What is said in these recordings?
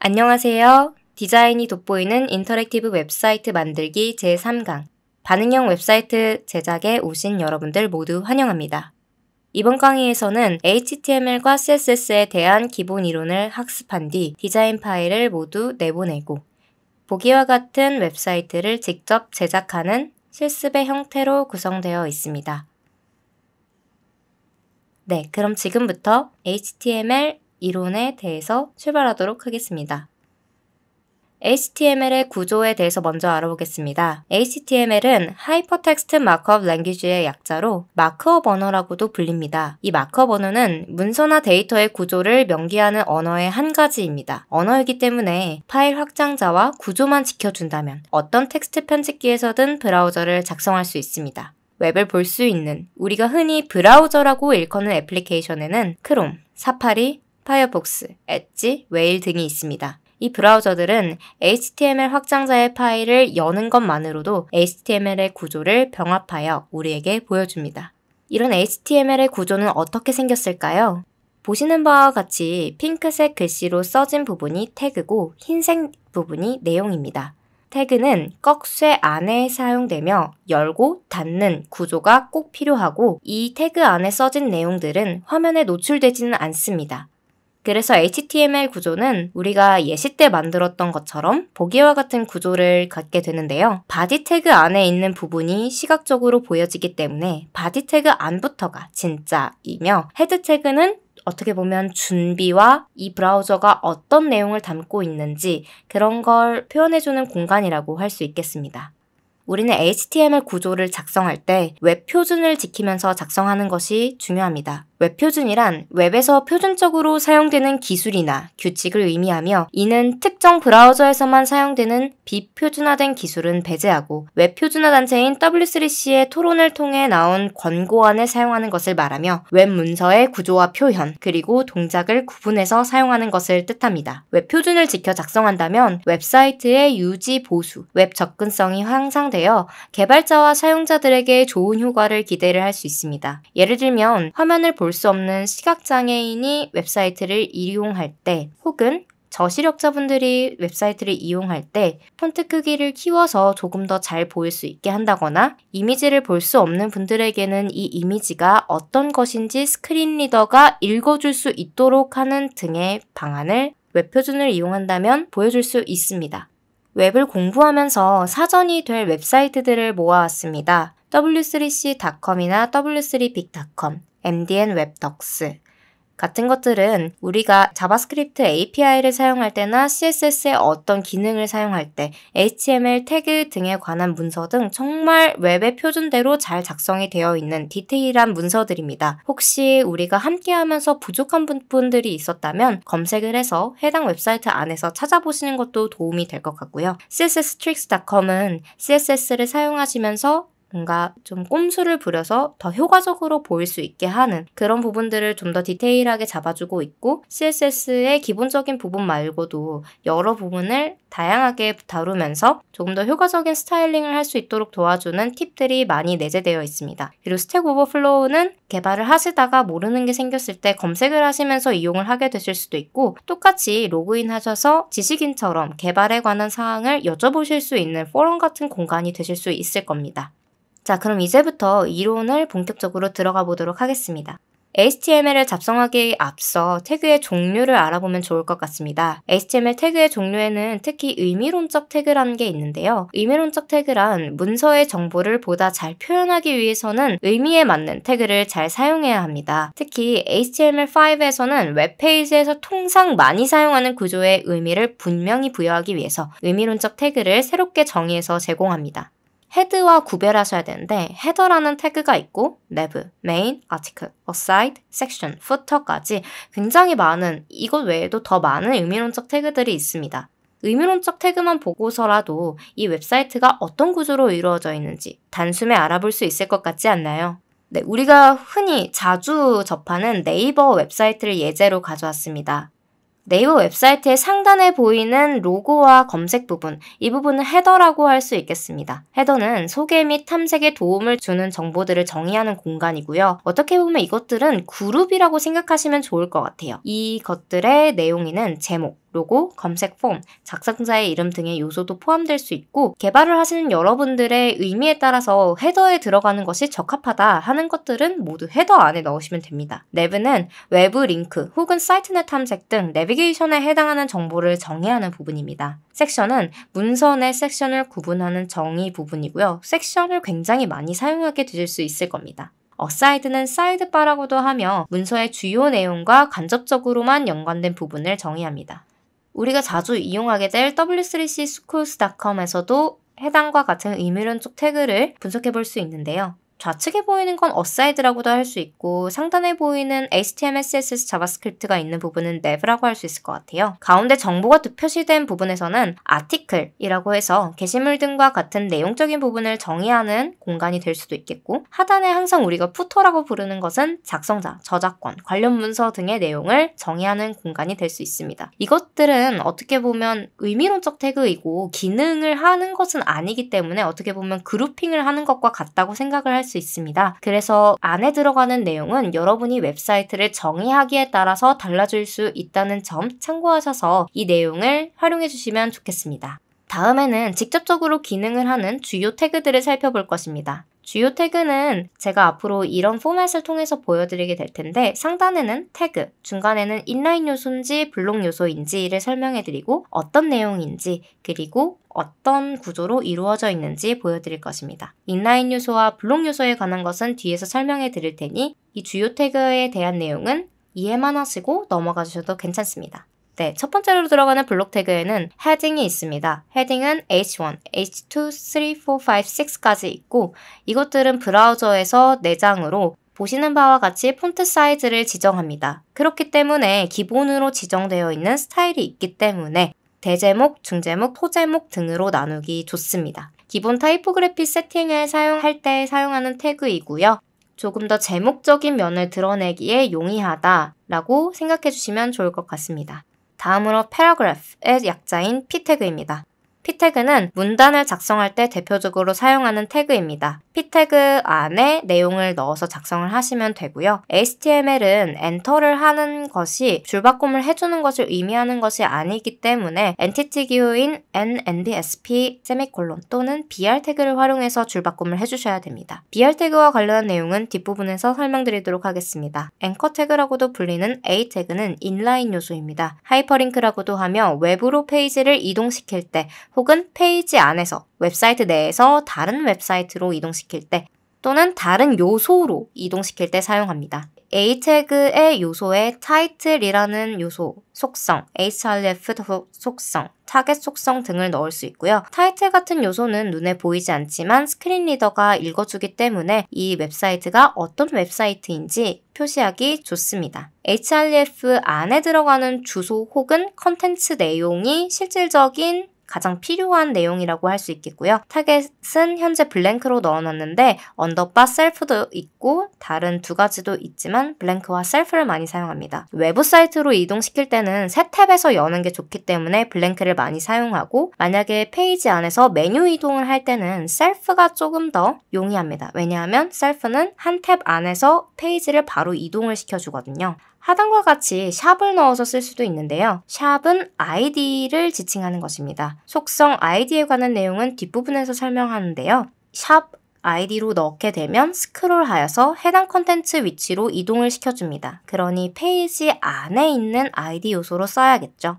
안녕하세요. 디자인이 돋보이는 인터랙티브 웹사이트 만들기 제3강 반응형 웹사이트 제작에 오신 여러분들 모두 환영합니다. 이번 강의에서는 HTML과 CSS에 대한 기본 이론을 학습한 뒤 디자인 파일을 모두 내보내고 보기와 같은 웹사이트를 직접 제작하는 실습의 형태로 구성되어 있습니다. 네, 그럼 지금부터 HTML, 이론에 대해서 출발하도록 하겠습니다. HTML의 구조에 대해서 먼저 알아보겠습니다. HTML은 Hypertext Markup l a n g u a g e 의 약자로 마크업 언어라고도 불립니다. 이 마크업 언어는 문서나 데이터의 구조를 명기하는 언어의 한 가지입니다. 언어이기 때문에 파일 확장자와 구조만 지켜준다면 어떤 텍스트 편집기에서든 브라우저를 작성할 수 있습니다. 웹을 볼 수 있는 우리가 흔히 브라우저라고 일컫는 애플리케이션에는 크롬, 사파리, 파이어폭스, 엣지, 웨일 등이 있습니다. 이 브라우저들은 HTML 확장자의 파일을 여는 것만으로도 HTML의 구조를 병합하여 우리에게 보여줍니다. 이런 HTML의 구조는 어떻게 생겼을까요? 보시는 바와 같이 핑크색 글씨로 써진 부분이 태그고 흰색 부분이 내용입니다. 태그는 꺽쇠 안에 사용되며 열고 닫는 구조가 꼭 필요하고 이 태그 안에 써진 내용들은 화면에 노출되지는 않습니다. 그래서 HTML 구조는 우리가 예시 때 만들었던 것처럼 보기와 같은 구조를 갖게 되는데요. 바디 태그 안에 있는 부분이 시각적으로 보여지기 때문에 바디 태그 안부터가 진짜이며 헤드 태그는 어떻게 보면 준비와 이 브라우저가 어떤 내용을 담고 있는지 그런 걸 표현해주는 공간이라고 할 수 있겠습니다. 우리는 HTML 구조를 작성할 때 웹 표준을 지키면서 작성하는 것이 중요합니다. 웹표준이란 웹에서 표준적으로 사용되는 기술이나 규칙을 의미하며 이는 특정 브라우저에서만 사용되는 비표준화된 기술은 배제하고 웹표준화 단체인 W3C의 토론을 통해 나온 권고안을 사용하는 것을 말하며 웹 문서의 구조와 표현 그리고 동작을 구분해서 사용하는 것을 뜻합니다. 웹표준을 지켜 작성한다면 웹사이트의 유지 보수, 웹 접근성이 향상되어 개발자와 사용자들에게 좋은 효과를 기대를 할 수 있습니다. 예를 들면 화면을 볼 볼수 없는 시각장애인이 웹사이트를 이용할 때 혹은 저시력자분들이 웹사이트를 이용할 때 폰트 크기를 키워서 조금 더 잘 보일 수 있게 한다거나 이미지를 볼 수 없는 분들에게는 이 이미지가 어떤 것인지 스크린 리더가 읽어줄 수 있도록 하는 등의 방안을 웹표준을 이용한다면 보여줄 수 있습니다. 웹을 공부하면서 사전이 될 웹사이트들을 모아왔습니다. w3c.com이나 w3big.com, MDN 웹덕스 같은 것들은 우리가 자바스크립트 API를 사용할 때나 CSS의 어떤 기능을 사용할 때 HTML 태그 등에 관한 문서 등 정말 웹의 표준대로 잘 작성이 되어 있는 디테일한 문서들입니다. 혹시 우리가 함께 하면서 부족한 부분들이 있었다면 검색을 해서 해당 웹사이트 안에서 찾아보시는 것도 도움이 될 것 같고요. csstricks.com은 CSS를 사용하시면서 뭔가 좀 꼼수를 부려서 더 효과적으로 보일 수 있게 하는 그런 부분들을 좀 더 디테일하게 잡아주고 있고 CSS의 기본적인 부분 말고도 여러 부분을 다양하게 다루면서 조금 더 효과적인 스타일링을 할 수 있도록 도와주는 팁들이 많이 내재되어 있습니다. 그리고 스택 오버플로우는 개발을 하시다가 모르는 게 생겼을 때 검색을 하시면서 이용을 하게 되실 수도 있고 똑같이 로그인하셔서 지식인처럼 개발에 관한 사항을 여쭤보실 수 있는 포럼 같은 공간이 되실 수 있을 겁니다. 자, 그럼 이제부터 이론을 본격적으로 들어가 보도록 하겠습니다. HTML을 작성하기 앞서 태그의 종류를 알아보면 좋을 것 같습니다. HTML 태그의 종류에는 특히 의미론적 태그라는 게 있는데요. 의미론적 태그란 문서의 정보를 보다 잘 표현하기 위해서는 의미에 맞는 태그를 잘 사용해야 합니다. 특히 HTML5에서는 웹페이지에서 통상 많이 사용하는 구조의 의미를 분명히 부여하기 위해서 의미론적 태그를 새롭게 정의해서 제공합니다. 헤드와 구별하셔야 되는데 헤더라는 태그가 있고 내부, 메인, 아티클, 어사이드, 섹션, 푸터까지 굉장히 많은 이것 외에도 더 많은 의미론적 태그들이 있습니다. 의미론적 태그만 보고서라도 이 웹사이트가 어떤 구조로 이루어져 있는지 단숨에 알아볼 수 있을 것 같지 않나요? 네, 우리가 흔히 자주 접하는 네이버 웹사이트를 예제로 가져왔습니다. 네이버 웹사이트의 상단에 보이는 로고와 검색 부분, 이 부분은 헤더라고 할 수 있겠습니다. 헤더는 소개 및 탐색에 도움을 주는 정보들을 정의하는 공간이고요. 어떻게 보면 이것들은 그룹이라고 생각하시면 좋을 것 같아요. 이것들의 내용에는 제목, 로고, 검색 폼, 작성자의 이름 등의 요소도 포함될 수 있고 개발을 하시는 여러분들의 의미에 따라서 헤더에 들어가는 것이 적합하다 하는 것들은 모두 헤더 안에 넣으시면 됩니다. 내부는 외부 링크 혹은 사이트넷 탐색 등 내비게이션에 해당하는 정보를 정의하는 부분입니다. 섹션은 문서 내 섹션을 구분하는 정의 부분이고요. 섹션을 굉장히 많이 사용하게 되실 수 있을 겁니다. 어사이드는 사이드바라고도 하며 문서의 주요 내용과 간접적으로만 연관된 부분을 정의합니다. 우리가 자주 이용하게 될 w3cschools.com에서도 해당과 같은 의미론쪽 태그를 분석해 볼 수 있는데요. 좌측에 보이는 건 어사이드라고도 할 수 있고 상단에 보이는 HTML, CSS, 자바스크립트가 있는 부분은 nev라고 할 수 있을 것 같아요. 가운데 정보가 두 표시된 부분에서는 article이라고 해서 게시물 등과 같은 내용적인 부분을 정의하는 공간이 될 수도 있겠고 하단에 항상 우리가 footer라고 부르는 것은 작성자, 저작권, 관련 문서 등의 내용을 정의하는 공간이 될 수 있습니다. 이것들은 어떻게 보면 의미론적 태그이고 기능을 하는 것은 아니기 때문에 어떻게 보면 그룹핑을 하는 것과 같다고 생각을 할수 있습니다. 그래서 안에 들어가는 내용은 여러분이 웹사이트를 정의하기에 따라서 달라질 수 있다는 점 참고하셔서 이 내용을 활용해 주시면 좋겠습니다. 다음에는 직접적으로 기능을 하는 주요 태그들을 살펴볼 것입니다. 주요 태그는 제가 앞으로 이런 포맷을 통해서 보여드리게 될 텐데 상단에는 태그, 중간에는 인라인 요소인지 블록 요소인지를 설명해드리고 어떤 내용인지 그리고 어떤 구조로 이루어져 있는지 보여드릴 것입니다. 인라인 요소와 블록 요소에 관한 것은 뒤에서 설명해 드릴 테니 이 주요 태그에 대한 내용은 이해만 하시고 넘어가 주셔도 괜찮습니다. 네, 첫 번째로 들어가는 블록 태그에는 헤딩이 있습니다. 헤딩은 h1, h2, 3, 4, 5, 6까지 있고 이것들은 브라우저에서 내장으로 보시는 바와 같이 폰트 사이즈를 지정합니다. 그렇기 때문에 기본으로 지정되어 있는 스타일이 있기 때문에 대제목, 중제목, 포제목 등으로 나누기 좋습니다. 기본 타이포그래피 세팅을 사용할 때 사용하는 태그이고요. 조금 더 제목적인 면을 드러내기에 용이하다라고 생각해 주시면 좋을 것 같습니다. 다음으로 paragraph의 약자인 p 태그입니다 피태그는 문단을 작성할 때 대표적으로 사용하는 태그입니다. 피태그 안에 내용을 넣어서 작성을 하시면 되고요. HTML은 엔터를 하는 것이 줄바꿈을 해주는 것을 의미하는 것이 아니기 때문에 엔티티 기호인 NNBSP 세미콜론 또는 BR 태그를 활용해서 줄바꿈을 해주셔야 됩니다. BR 태그와 관련한 내용은 뒷부분에서 설명드리도록 하겠습니다. 앵커 태그라고도 불리는 A 태그는 인라인 요소입니다. 하이퍼링크라고도 하며 웹으로 페이지를 이동시킬 때 혹은 페이지 안에서 웹사이트 내에서 다른 웹사이트로 이동시킬 때 또는 다른 요소로 이동시킬 때 사용합니다. A 태그의 요소에 title이라는 요소, 속성, href 속성, 타겟 속성 등을 넣을 수 있고요. 타이틀 같은 요소는 눈에 보이지 않지만 스크린 리더가 읽어주기 때문에 이 웹사이트가 어떤 웹사이트인지 표시하기 좋습니다. href 안에 들어가는 주소 혹은 컨텐츠 내용이 실질적인 가장 필요한 내용이라고 할 수 있겠고요. 타겟은 현재 블랭크로 넣어놨는데 언더바 셀프도 있고 다른 두 가지도 있지만 블랭크와 셀프를 많이 사용합니다. 외부 사이트로 이동시킬 때는 새 탭에서 여는 게 좋기 때문에 블랭크를 많이 사용하고 만약에 페이지 안에서 메뉴 이동을 할 때는 셀프가 조금 더 용이합니다. 왜냐하면 셀프는 한 탭 안에서 페이지를 바로 이동을 시켜주거든요. 하단과 같이 샵을 넣어서 쓸 수도 있는데요. 샵은 id를 지칭하는 것입니다. 속성 id에 관한 내용은 뒷부분에서 설명하는데요. 샵 i d 로 넣게 되면 스크롤하여서 해당 컨텐츠 위치로 이동을 시켜줍니다. 그러니 페이지 안에 있는 id 요소로 써야겠죠.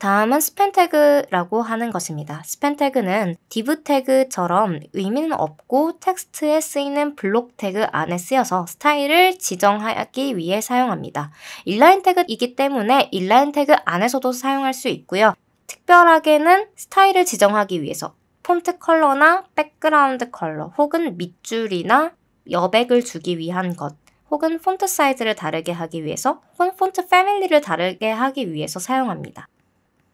다음은 스팬 태그라고 하는 것입니다. 스팬 태그는 div 태그처럼 의미는 없고 텍스트에 쓰이는 블록 태그 안에 쓰여서 스타일을 지정하기 위해 사용합니다. 인라인 태그이기 때문에 인라인 태그 안에서도 사용할 수 있고요. 특별하게는 스타일을 지정하기 위해서 폰트 컬러나 백그라운드 컬러 혹은 밑줄이나 여백을 주기 위한 것 혹은 폰트 사이즈를 다르게 하기 위해서 혹은 폰트 패밀리를 다르게 하기 위해서 사용합니다.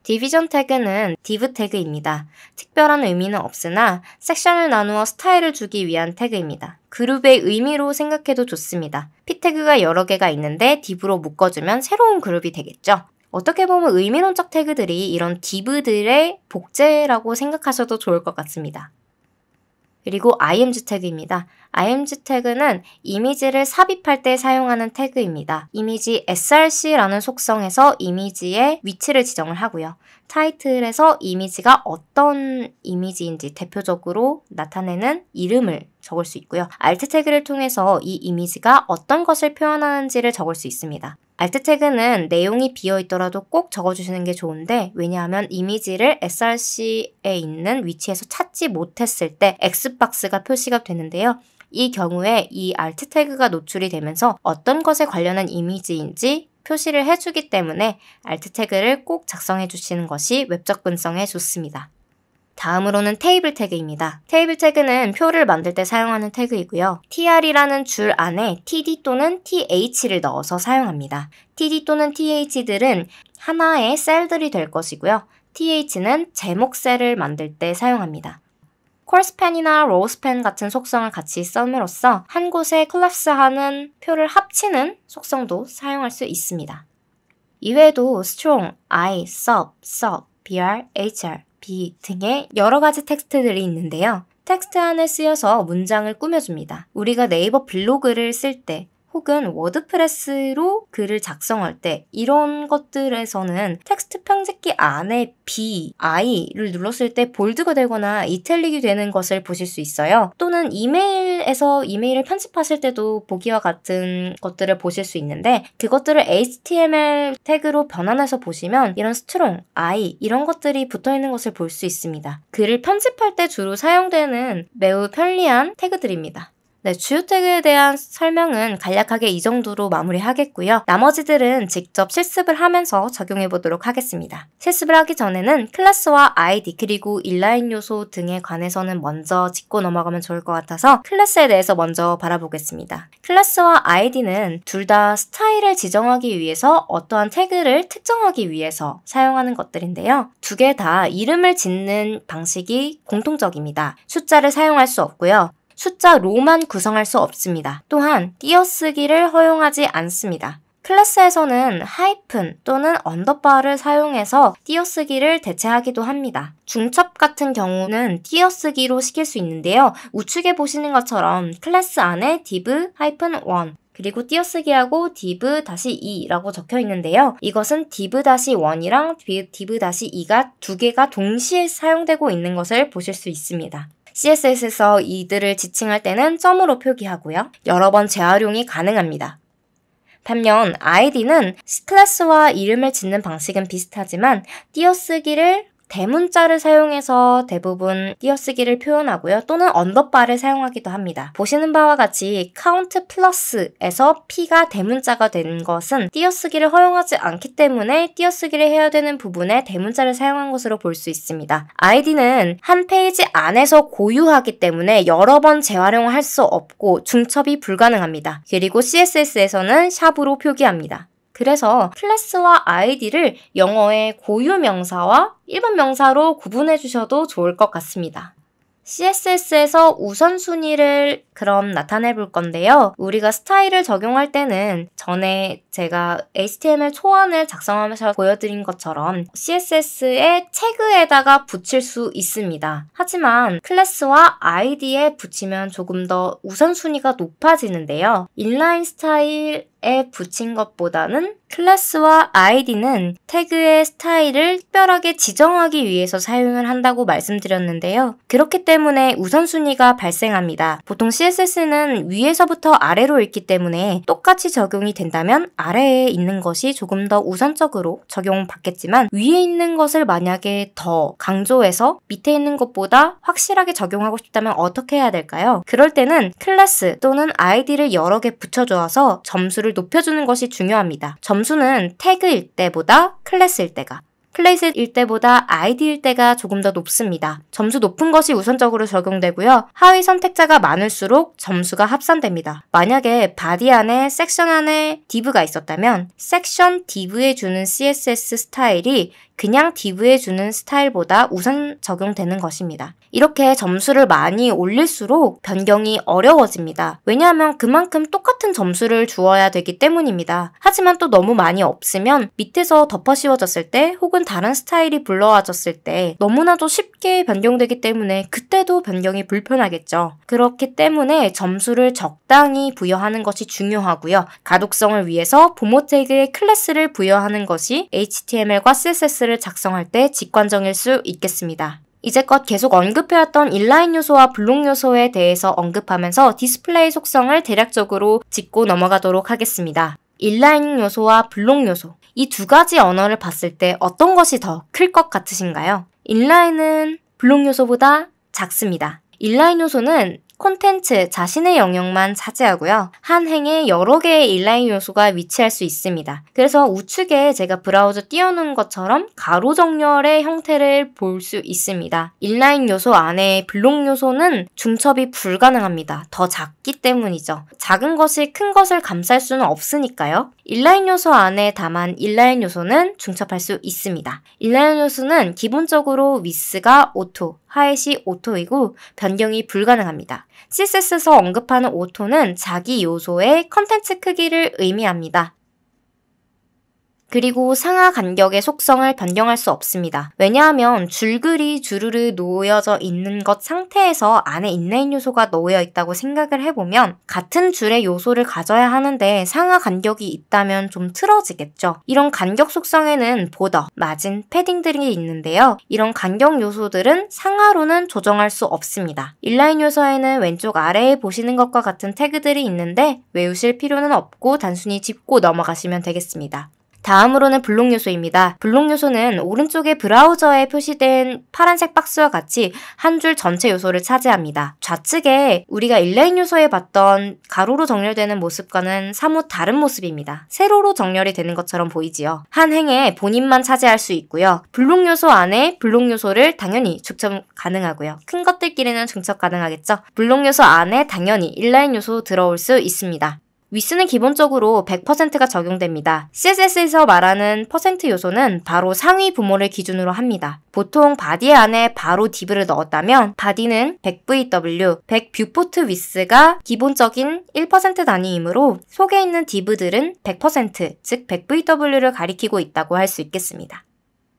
디비전 태그는 디브 태그입니다. 특별한 의미는 없으나 섹션을 나누어 스타일을 주기 위한 태그입니다. 그룹의 의미로 생각해도 좋습니다. p 태그가 여러 개가 있는데 디브로 묶어주면 새로운 그룹이 되겠죠. 어떻게 보면 의미론적 태그들이 이런 디브들의 복제라고 생각하셔도 좋을 것 같습니다. 그리고 img 태그입니다. img 태그는 이미지를 삽입할 때 사용하는 태그입니다. 이미지 src라는 속성에서 이미지의 위치를 지정을 하고요. 타이틀에서 이미지가 어떤 이미지인지 대표적으로 나타내는 이름을 적을 수 있고요. alt 태그를 통해서 이 이미지가 어떤 것을 표현하는지를 적을 수 있습니다. 알트 태그는 내용이 비어 있더라도 꼭 적어주시는 게 좋은데 왜냐하면 이미지를 src에 있는 위치에서 찾지 못했을 때 x박스가 표시가 되는데요. 이 경우에 이 알트 태그가 노출이 되면서 어떤 것에 관련한 이미지인지 표시를 해주기 때문에 알트 태그를 꼭 작성해 주시는 것이 웹 접근성에 좋습니다. 다음으로는 테이블 태그입니다. 테이블 태그는 표를 만들 때 사용하는 태그이고요. tr이라는 줄 안에 td 또는 th를 넣어서 사용합니다. td 또는 th들은 하나의 셀들이 될 것이고요. th는 제목 셀을 만들 때 사용합니다. 콜스펜이나 로우스펜 같은 속성을 같이 썸으로써 한 곳에 콜랩스하는 표를 합치는 속성도 사용할 수 있습니다. 이외에도 strong, i, sub, sub, br, hr 등의 여러 가지 텍스트들이 있는데요. 텍스트 안에 쓰여서 문장을 꾸며줍니다. 우리가 네이버 블로그를 쓸때 혹은 워드프레스로 글을 작성할 때 이런 것들에서는 텍스트 편집기 안에 B, I를 눌렀을 때 볼드가 되거나 이탈릭이 되는 것을 보실 수 있어요. 또는 이메일에서 이메일을 편집하실 때도 보기와 같은 것들을 보실 수 있는데 그것들을 HTML 태그로 변환해서 보시면 이런 스트롱, I 이런 것들이 붙어 있는 것을 볼 수 있습니다. 글을 편집할 때 주로 사용되는 매우 편리한 태그들입니다. 네, 주요택에 대한 설명은 간략하게 이 정도로 마무리하겠고요. 나머지들은 직접 실습을 하면서 적용해 보도록 하겠습니다. 실습을 하기 전에는 클래스와 아이디 그리고 인라인 요소 등에 관해서는 먼저 짚고 넘어가면 좋을 것 같아서 클래스에 대해서 먼저 바라보겠습니다. 클래스와 아이디는 둘 다 스타일을 지정하기 위해서 어떠한 태그를 특정하기 위해서 사용하는 것들인데요. 두 개 다 이름을 짓는 방식이 공통적입니다. 숫자를 사용할 수 없고요. 숫자 로만 구성할 수 없습니다. 또한 띄어쓰기를 허용하지 않습니다. 클래스에서는 하이픈 또는 언더바를 사용해서 띄어쓰기를 대체하기도 합니다. 중첩 같은 경우는 띄어쓰기로 시킬 수 있는데요. 우측에 보시는 것처럼 클래스 안에 div 하이픈 1 그리고 띄어쓰기하고 div 다시 2라고 적혀 있는데요. 이것은 div 다시 1이랑 div 다시 2가 두 개가 동시에 사용되고 있는 것을 보실 수 있습니다. CSS에서 이들을 지칭할 때는 점으로 표기하고요. 여러 번 재활용이 가능합니다. 반면 아이디는 클래스와 이름을 짓는 방식은 비슷하지만 띄어쓰기를 대문자를 사용해서 대부분 띄어쓰기를 표현하고요. 또는 언더바를 사용하기도 합니다. 보시는 바와 같이 카운트 플러스에서 P가 대문자가 된 것은 띄어쓰기를 허용하지 않기 때문에 띄어쓰기를 해야 되는 부분에 대문자를 사용한 것으로 볼 수 있습니다. 아이디는 한 페이지 안에서 고유하기 때문에 여러 번 재활용할 수 없고 중첩이 불가능합니다. 그리고 CSS에서는 샵으로 표기합니다. 그래서 클래스와 아이디를 영어의 고유 명사와 일반 명사로 구분해 주셔도 좋을 것 같습니다. CSS에서 우선순위를 그럼 나타내 볼 건데요. 우리가 스타일을 적용할 때는 전에 제가 HTML 초안을 작성하면서 보여드린 것처럼 CSS의 태그에다가 붙일 수 있습니다. 하지만 클래스와 아이디에 붙이면 조금 더 우선순위가 높아지는데요. 인라인 스타일, 에 붙인 것보다는 클래스와 아이디는 태그의 스타일을 특별하게 지정하기 위해서 사용을 한다고 말씀드렸는데요. 그렇기 때문에 우선순위가 발생합니다. 보통 CSS는 위에서부터 아래로 읽기 때문에 똑같이 적용이 된다면 아래에 있는 것이 조금 더 우선적으로 적용받겠지만 위에 있는 것을 만약에 더 강조해서 밑에 있는 것보다 확실하게 적용하고 싶다면 어떻게 해야 될까요? 그럴 때는 클래스 또는 아이디를 여러 개붙여줘서 점수를 높여주는 것이 중요합니다. 점수는 태그일 때보다 클래스일 때가 클래스일 때보다 아이디일 때가 조금 더 높습니다. 점수 높은 것이 우선적으로 적용되고요. 하위 선택자가 많을수록 점수가 합산됩니다. 만약에 바디 안에 섹션 안에 div가 있었다면 섹션 div에 주는 CSS 스타일이 그냥 디브해주는 스타일보다 우선 적용되는 것입니다. 이렇게 점수를 많이 올릴수록 변경이 어려워집니다. 왜냐하면 그만큼 똑같은 점수를 주어야 되기 때문입니다. 하지만 또 너무 많이 없으면 밑에서 덮어 씌워졌을 때 혹은 다른 스타일이 불러와졌을 때 너무나도 쉽게 변경되기 때문에 그때도 변경이 불편하겠죠. 그렇기 때문에 점수를 적당히 부여하는 것이 중요하고요. 가독성을 위해서 부모 태그의 클래스를 부여하는 것이 HTML과 CSS 리스트를 작성할 때 직관적일 수 있겠습니다. 이제껏 계속 언급해왔던 인라인 요소와 블록 요소에 대해서 언급하면서 디스플레이 속성을 대략적으로 짚고 넘어가도록 하겠습니다. 인라인 요소와 블록 요소, 이 두 가지 언어를 봤을 때 어떤 것이 더 클 것 같으신가요? 인라인은 블록 요소보다 작습니다. 인라인 요소는 콘텐츠 자신의 영역만 차지하고요. 한 행에 여러 개의 인라인 요소가 위치할 수 있습니다. 그래서 우측에 제가 브라우저 띄워놓은 것처럼 가로 정렬의 형태를 볼 수 있습니다. 인라인 요소 안에 블록 요소는 중첩이 불가능합니다. 더 작기 때문이죠. 작은 것이 큰 것을 감쌀 수는 없으니까요. 인라인 요소 안에 다만 인라인 요소는 중첩할 수 있습니다. 인라인 요소는 기본적으로 위스가 오토, 하엣이 오토이고 변경이 불가능합니다. CSS에서 언급하는 오토는 자기 요소의 컨텐츠 크기를 의미합니다. 그리고 상하 간격의 속성을 변경할 수 없습니다. 왜냐하면 줄글이 주르르 놓여져 있는 것 상태에서 안에 인라인 요소가 놓여 있다고 생각을 해보면 같은 줄의 요소를 가져야 하는데 상하 간격이 있다면 좀 틀어지겠죠. 이런 간격 속성에는 보더, 마진, 패딩들이 있는데요. 이런 간격 요소들은 상하로는 조정할 수 없습니다. 인라인 요소에는 왼쪽 아래에 보시는 것과 같은 태그들이 있는데 외우실 필요는 없고 단순히 짚고 넘어가시면 되겠습니다. 다음으로는 블록 요소입니다. 블록 요소는 오른쪽에 브라우저에 표시된 파란색 박스와 같이 한 줄 전체 요소를 차지합니다. 좌측에 우리가 인라인 요소에 봤던 가로로 정렬되는 모습과는 사뭇 다른 모습입니다. 세로로 정렬이 되는 것처럼 보이지요. 한 행에 본인만 차지할 수 있고요. 블록 요소 안에 블록 요소를 당연히 축첨 가능하고요. 큰 것들끼리는 중첩 가능하겠죠? 블록 요소 안에 당연히 인라인 요소 들어올 수 있습니다. 위스는 기본적으로 100%가 적용됩니다. CSS에서 말하는 퍼센트 요소는 바로 상위 부모를 기준으로 합니다. 보통 바디 안에 바로 div를 넣었다면 바디는 100VW, 100뷰포트 위스가 기본적인 1% 단위이므로 속에 있는 div들은 100%, 즉 100VW를 가리키고 있다고 할 수 있겠습니다.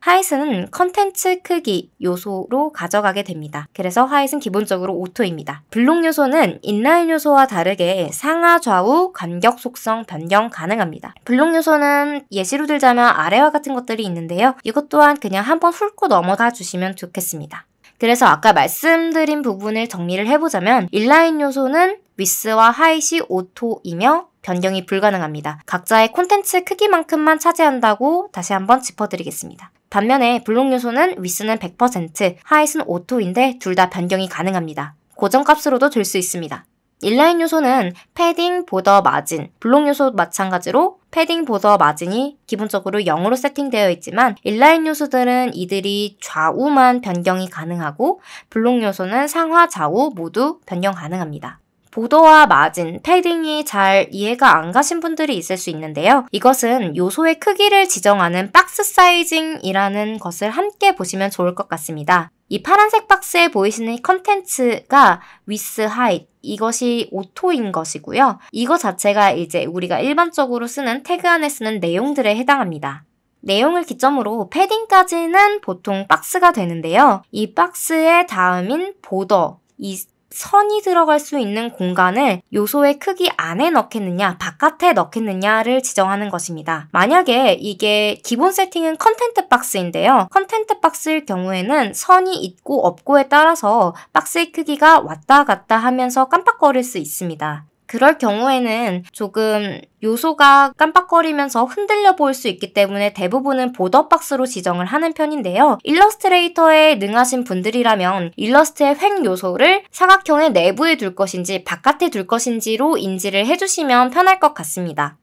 하이스는 컨텐츠 크기 요소로 가져가게 됩니다. 그래서 하이스 기본적으로 오토입니다. 블록 요소는 인라인 요소와 다르게 상하 좌우 간격 속성 변경 가능합니다. 블록 요소는 예시로 들자면 아래와 같은 것들이 있는데요. 이것 또한 그냥 한번 훑고 넘어가 주시면 좋겠습니다. 그래서 아까 말씀드린 부분을 정리를 해보자면 인라인 요소는 위스와 하이시 오토이며 변경이 불가능합니다. 각자의 콘텐츠 크기만큼만 차지한다고 다시 한번 짚어드리겠습니다. 반면에 블록 요소는 위스는 100%, 하이스는 오토인데 둘 다 변경이 가능합니다. 고정값으로도 줄수 있습니다. 인라인 요소는 패딩, 보더, 마진, 블록 요소 마찬가지로 패딩, 보더, 마진이 기본적으로 0으로 세팅되어 있지만 인라인 요소들은 이들이 좌우만 변경이 가능하고 블록 요소는 상하, 좌우 모두 변경 가능합니다. 보더와 마진, 패딩이 잘 이해가 안 가신 분들이 있을 수 있는데요. 이것은 요소의 크기를 지정하는 박스 사이징이라는 것을 함께 보시면 좋을 것 같습니다. 이 파란색 박스에 보이시는 컨텐츠가 위스 하이 이것이 오토인 것이고요. 이거 자체가 이제 우리가 일반적으로 쓰는 태그 안에 쓰는 내용들에 해당합니다. 내용을 기점으로 패딩까지는 보통 박스가 되는데요. 이 박스의 다음인 보더, 이 선이 들어갈 수 있는 공간을 요소의 크기 안에 넣겠느냐 바깥에 넣겠느냐를 지정하는 것입니다. 만약에 이게 기본 세팅은 컨텐트 박스인데요. 컨텐트 박스일 경우에는 선이 있고 없고에 따라서 박스의 크기가 왔다 갔다 하면서 깜빡거릴 수 있습니다. 그럴 경우에는 조금 요소가 깜빡거리면서 흔들려 보일 수 있기 때문에 대부분은 보더박스로 지정을 하는 편인데요. 일러스트레이터에 능하신 분들이라면 일러스트의 횡 요소를 사각형의 내부에 둘 것인지 바깥에 둘 것인지로 인지를 해주시면 편할 것 같습니다.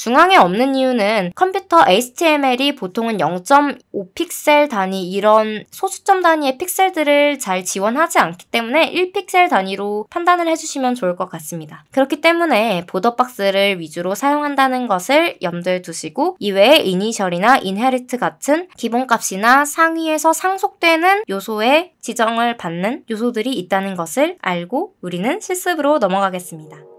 중앙에 없는 이유는 컴퓨터 HTML이 보통은 0.5픽셀 단위 이런 소수점 단위의 픽셀들을 잘 지원하지 않기 때문에 1픽셀 단위로 판단을 해주시면 좋을 것 같습니다. 그렇기 때문에 보더박스를 위주로 사용한다는 것을 염두에 두시고 이외에 이니셜이나 인헤리트 같은 기본값이나 상위에서 상속되는 요소에 지정을 받는 요소들이 있다는 것을 알고 우리는 실습으로 넘어가겠습니다.